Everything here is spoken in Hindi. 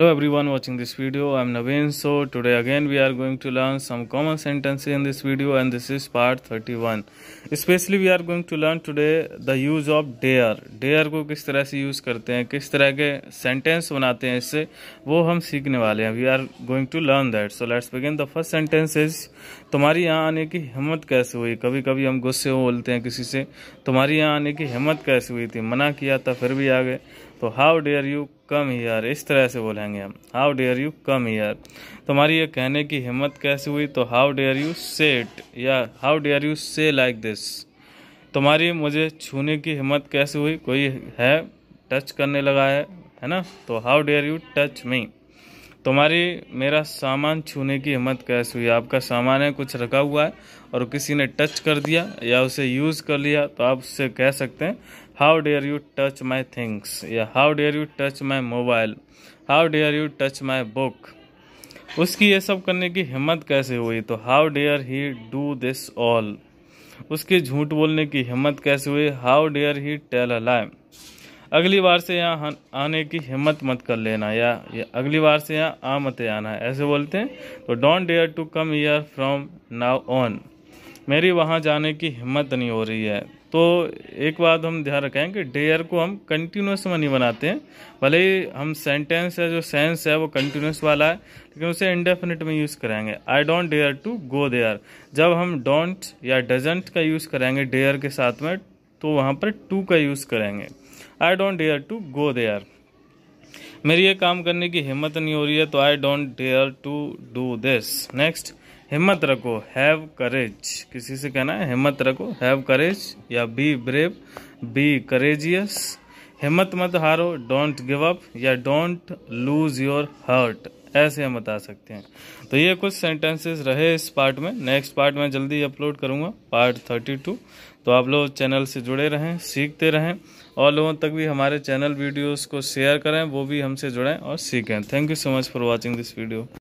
Hello everyone watching this video, I am Naveen. So today again we are going to learn some common sentences in this video and this is part 31. Especially we are going to learn today the use of dare. Dare को किस तरह से use करते हैं किस तरह के sentence बनाते हैं इससे वो हम सीखने वाले हैं We are going to learn that. So let's begin. The first sentence is तुम्हारी यहाँ आने की हिम्मत कैसे हुई कभी कभी हम गुस्से हो बोलते हैं किसी से तुम्हारी यहाँ आने की हिम्मत कैसे हुई थी मना किया था फिर भी आ गए तो how dare you come here इस तरह से बोलेंगे हम how dare you come here तुम्हारी ये कहने की हिम्मत कैसे हुई तो हाउ डेयर यू सेट या how dare you say like this तुम्हारी मुझे छूने की हिम्मत कैसे हुई कोई है टच करने लगा है है ना तो how dare you touch me तुम्हारी मेरा सामान छूने की हिम्मत कैसे हुई आपका सामान है कुछ रखा हुआ है और किसी ने टच कर दिया या उसे यूज़ कर लिया तो आप उससे कह सकते हैं how dare you touch my things या how dare you touch my mobile how dare you touch my book उसकी ये सब करने की हिम्मत कैसे हुई तो how dare he do this all उसके झूठ बोलने की हिम्मत कैसे हुई how dare he tell a lie अगली बार से यहाँ आने की हिम्मत मत कर लेना या, या अगली बार से यहाँ आ मत आना ऐसे बोलते हैं तो don't dare to come here from now on मेरी वहाँ जाने की हिम्मत नहीं हो रही है तो एक बात हम ध्यान रखें कि डेयर को हम कंटिन्यूस में नहीं बनाते हैं भले ही हम सेंटेंस है जो सेंस है वो कंटिन्यूस वाला है लेकिन उसे इंडेफिनिट में यूज़ करेंगे I don't dare to go there जब हम डोंट या डजेंट का यूज़ करेंगे डेयर के साथ में तो वहाँ पर टू का यूज़ करेंगे I don't dare to go there मेरी ये काम करने की हिम्मत नहीं हो रही है तो I don't dare to do this next हिम्मत रखो हैव करेज किसी से कहना है हिम्मत रखो हैव करेज या बी ब्रेव बी करेजियस हिम्मत मत हारो डोंट गिव अप या डोंट लूज योर हर्ट ऐसे हम बता सकते हैं तो ये कुछ सेंटेंसेस रहे इस पार्ट में नेक्स्ट पार्ट में जल्दी अपलोड करूँगा पार्ट थर्टी टू तो आप लोग चैनल से जुड़े रहें सीखते रहें और लोगों तक भी हमारे चैनल वीडियोस को शेयर करें वो भी हमसे जुड़ें और सीखें thank you so much for watching this video